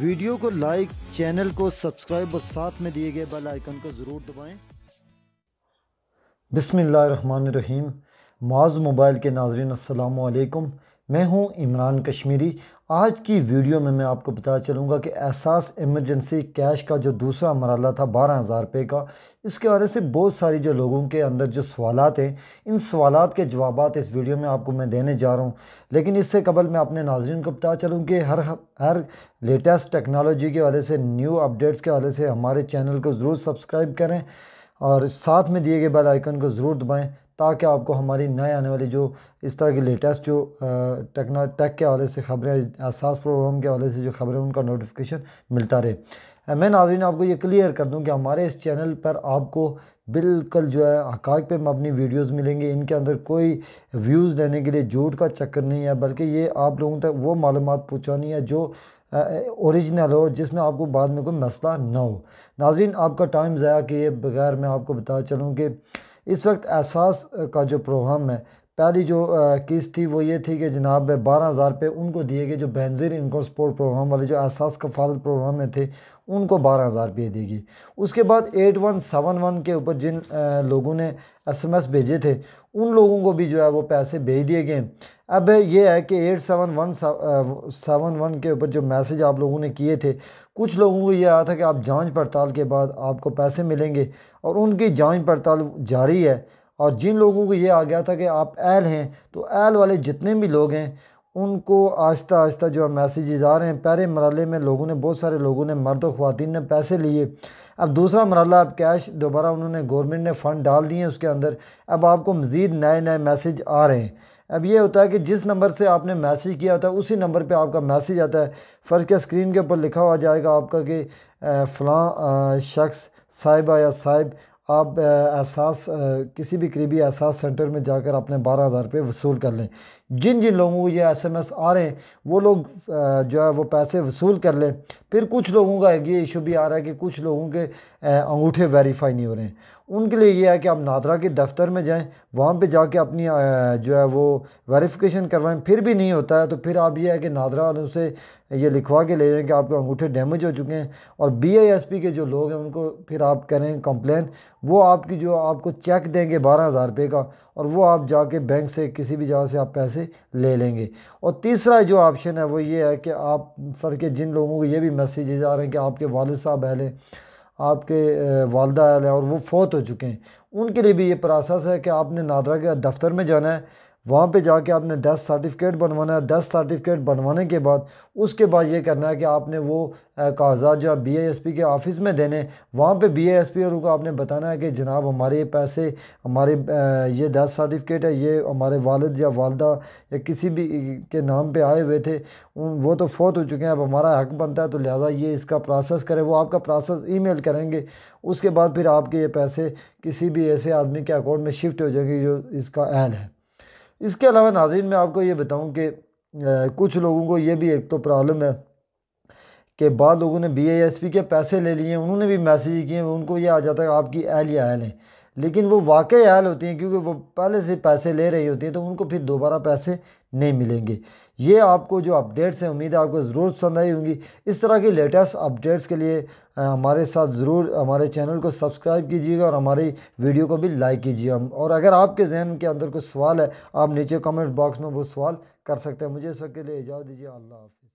video کو like channel کو subscribe اور ساتھ میں دیے گئے بیل آئیکن کو ضرور دبائیں بسم اللہ الرحمن الرحیم معاذ موبائل کے ناظرین السلام علیکم میں ہوں عمران کشمیری آج کی ویڈیو میں میں آپ کو بتا چلوں گا کہ احساس ایمرجنسی کیش کا جو دوسرا مرحلہ تھا بارہ ہزار روپے کا اس کے والے سے بہت ساری جو لوگوں کے اندر جو سوالات ہیں ان سوالات کے جوابات اس ویڈیو میں آپ کو میں دینے جا رہا ہوں لیکن اس سے قبل میں اپنے ناظرین کو بتا چلوں کہ ہر ہر لیٹسٹ ٹیکنالوجی کے حوالے سے نیو اپڈیٹس کے حوالے سے ہمارے چینل کو ضرور سبسکرائب کریں اور ساتھ میں دیے گئے بیل آئیکن کو ضرور دبائیں تاکہ آپ کو ہماری نئے آنے والی جو اس طرح کی لیٹسٹ جو ٹیکنا ٹیک کے حوالے سے خبریں احساس پروگرام کے حوالے سے جو خبریں ان کا نوٹیفیکیشن ملتا رہے میں ناظرین آپ کو یہ کلیئر کر دوں کہ ہمارے اس چینل پر آپ کو بالکل جو ہے حقائق پہ اپنی ویڈیوز ملیں گے ان کے اندر کوئی ویوز دینے کے لیے جھوٹ کا چکر نہیں ہے بلکہ یہ آپ لوگوں تک وہ معلومات پہنچانی ہے جو اوریجنل ہو جس میں آپ کو بعد میں کوئی مسئلہ نہ ہو ناظرین آپ کا ٹائم ضائع کیے بغیر میں آپ کو بتا چلوں کہ اس وقت احساس کا جو پروگرام ہے پہلی جو کیس تھی وہ یہ تھی کہ جناب بارہ ہزار پہ ان کو دیے گئے جو بینظیر انکم سپورٹ پروگرام والے جو احساس کفالت پروگرام میں تھے ان کو بارہ ہزار روپئے دی گئی اس کے بعد ایٹ ون سیون ون کے اوپر جن لوگوں نے ایس ایم ایس بھیجے تھے ان لوگوں کو بھی جو ہے وہ پیسے بھیج دیے گئے اب یہ ہے کہ eight seven one seven one کے اوپر جو میسج آپ لوگوں نے کیے تھے کچھ لوگوں کو یہ آیا تھا کہ آپ جانچ پڑتال کے بعد آپ کو پیسے ملیں گے اور ان کی جانچ پڑتال جاری ہے اور جن لوگوں کو یہ آ گیا تھا کہ آپ ایل ہیں تو ایل والے جتنے بھی لوگ ہیں ان کو آہستہ آہستہ جو میسیجز آ رہے ہیں پہلے مرحلے میں لوگوں نے بہت سارے لوگوں نے مرد و خواتین نے پیسے لیے اب دوسرا مرحلہ اب کیش دوبارہ انہوں نے گورنمنٹ نے فنڈ ڈال دیے ہیں اس کے اندر اب آپ کو مزید نئے نئے میسیج آ رہے ہیں اب یہ ہوتا ہے کہ جس نمبر سے آپ نے میسیج کیا ہوتا ہے اسی نمبر پہ آپ کا میسیج آتا ہے فرض کے اسکرین کے اوپر لکھا ہوا جائے گا آپ کا کہ فلاں شخص صاحبہ یا صاحب آپ احساس کسی بھی قریبی احساس سینٹر میں جا کر اپنے بارہ ہزار روپے وصول کر لیں جن جن لوگوں کو یہ ایس ایم ایس آ رہے ہیں وہ لوگ جو ہے وہ پیسے وصول کر لیں پھر کچھ لوگوں کا یہ ایشو بھی آ رہا ہے کہ کچھ لوگوں کے انگوٹھے ویریفائی نہیں ہو رہے ہیں ان کے لیے یہ ہے کہ آپ نادرا کے دفتر میں جائیں وہاں پہ جا کے اپنی جو ہے وہ ویریفیکیشن کروائیں پھر بھی نہیں ہوتا ہے تو پھر آپ یہ ہے کہ نادرا والوں سے یہ لکھوا کے لے جائیں کہ آپ کے انگوٹھے ڈیمیج ہو چکے ہیں اور بی آئی ایس پی کے جو لوگ ہیں ان کو پھر آپ کریں کمپلین وہ آپ کی جو آپ کو چیک دیں گے بارہ ہزار روپے کا اور وہ آپ جا کے بینک سے کسی بھی جگہ سے آپ پیسے لے لیں گے اور تیسرا جو آپشن ہے وہ یہ ہے کہ آپ سر کے جن لوگوں کو یہ بھی میسیجز آ رہے ہیں کہ آپ کے والد صاحب ہیں آپ کے والدہ ہیں اور وہ فوت ہو چکے ہیں ان کے لیے بھی یہ پراسس ہے کہ آپ نے نادرا کے دفتر میں جانا ہے وہاں پہ جا کے آپ نے دیتھ سرٹیفکیٹ بنوانا ہے دیتھ سرٹیفکیٹ بنوانے کے بعد اس کے بعد یہ کرنا ہے کہ آپ نے وہ کاغذات جو بی اے ایس پی کے آفس میں دینے وہاں پہ بی اے ایس پی اور کو آپ نے بتانا ہے کہ جناب ہمارے پیسے ہمارے یہ دیتھ سرٹیفکیٹ ہے یہ ہمارے والد یا والدہ یا کسی بھی کے نام پہ آئے ہوئے تھے وہ تو فوت ہو چکے ہیں اب ہمارا حق بنتا ہے تو لہٰذا یہ اس کا پروسیس کرے وہ آپ کا پروسیس ای میل کریں گے اس کے بعد پھر آپ کے یہ پیسے کسی بھی ایسے آدمی کے اکاؤنٹ میں شفٹ ہو جائیں گے جو اس کا اہل ہے اس کے علاوہ ناظرین میں آپ کو یہ بتاؤں کہ کچھ لوگوں کو یہ بھی ایک تو پرابلم ہے کہ بعض لوگوں نے بی اے ایس پی کے پیسے لے لیے ہیں انہوں نے بھی میسیج کیے ان کو یہ آ جاتا ہے آپ کی اہل یا ایل لیکن وہ واقع حال ہوتی ہیں کیونکہ وہ پہلے سے پیسے لے رہی ہوتی ہیں تو ان کو پھر دوبارہ پیسے نہیں ملیں گے یہ آپ کو جو اپڈیٹس ہیں امید ہے آپ کو ضرور پسند آئی ہوں گی اس طرح کی لیٹسٹ اپڈیٹس کے لیے ہمارے ساتھ ضرور ہمارے چینل کو سبسکرائب کیجیے گا اور ہماری ویڈیو کو بھی لائک کیجیے اور اگر آپ کے ذہن کے اندر کوئی سوال ہے آپ نیچے کمنٹ باکس میں وہ سوال کر سکتے ہیں مجھے اس وقت کے لیے اجازت دیجیے اللہ حافظ